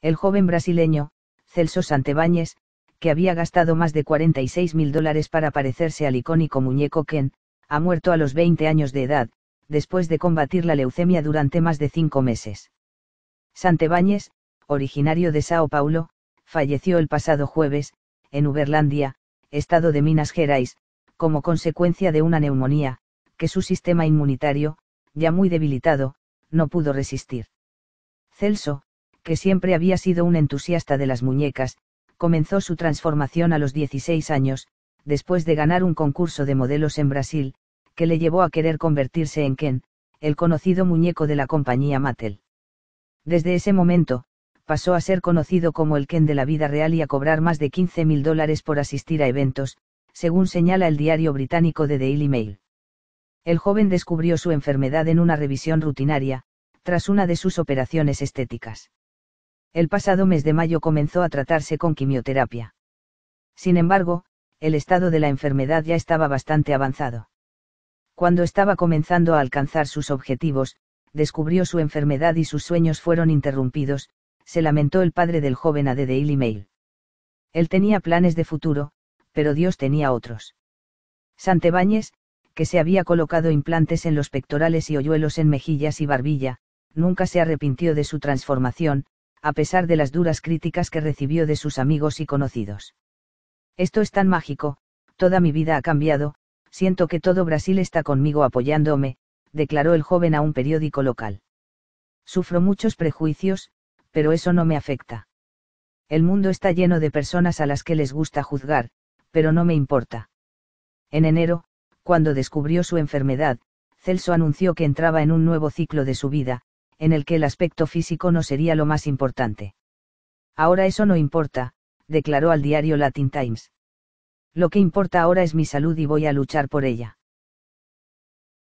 El joven brasileño, Celso Santebáñez, que había gastado más de 46 mil dólares para parecerse al icónico muñeco Ken, ha muerto a los 20 años de edad, después de combatir la leucemia durante más de cinco meses. Santebáñez, originario de Sao Paulo, falleció el pasado jueves, en Uberlandia, estado de Minas Gerais, como consecuencia de una neumonía, que su sistema inmunitario, ya muy debilitado, no pudo resistir. Celso, que siempre había sido un entusiasta de las muñecas, comenzó su transformación a los 16 años, después de ganar un concurso de modelos en Brasil, que le llevó a querer convertirse en Ken, el conocido muñeco de la compañía Mattel. Desde ese momento, pasó a ser conocido como el Ken de la vida real y a cobrar más de 15 mil dólares por asistir a eventos, según señala el diario británico The Daily Mail. El joven descubrió su enfermedad en una revisión rutinaria, tras una de sus operaciones estéticas. El pasado mes de mayo comenzó a tratarse con quimioterapia. Sin embargo, el estado de la enfermedad ya estaba bastante avanzado. Cuando estaba comenzando a alcanzar sus objetivos, descubrió su enfermedad y sus sueños fueron interrumpidos, se lamentó el padre del joven a The Daily Mail. Él tenía planes de futuro, pero Dios tenía otros. Santebáñez, que se había colocado implantes en los pectorales y hoyuelos en mejillas y barbilla, nunca se arrepintió de su transformación, a pesar de las duras críticas que recibió de sus amigos y conocidos. Esto es tan mágico, toda mi vida ha cambiado, siento que todo Brasil está conmigo apoyándome, declaró el joven a un periódico local. Sufro muchos prejuicios, pero eso no me afecta. El mundo está lleno de personas a las que les gusta juzgar, pero no me importa. En enero, cuando descubrió su enfermedad, Celso anunció que entraba en un nuevo ciclo de su vida, en el que el aspecto físico no sería lo más importante. Ahora eso no importa, declaró al diario Latin Times. Lo que importa ahora es mi salud y voy a luchar por ella.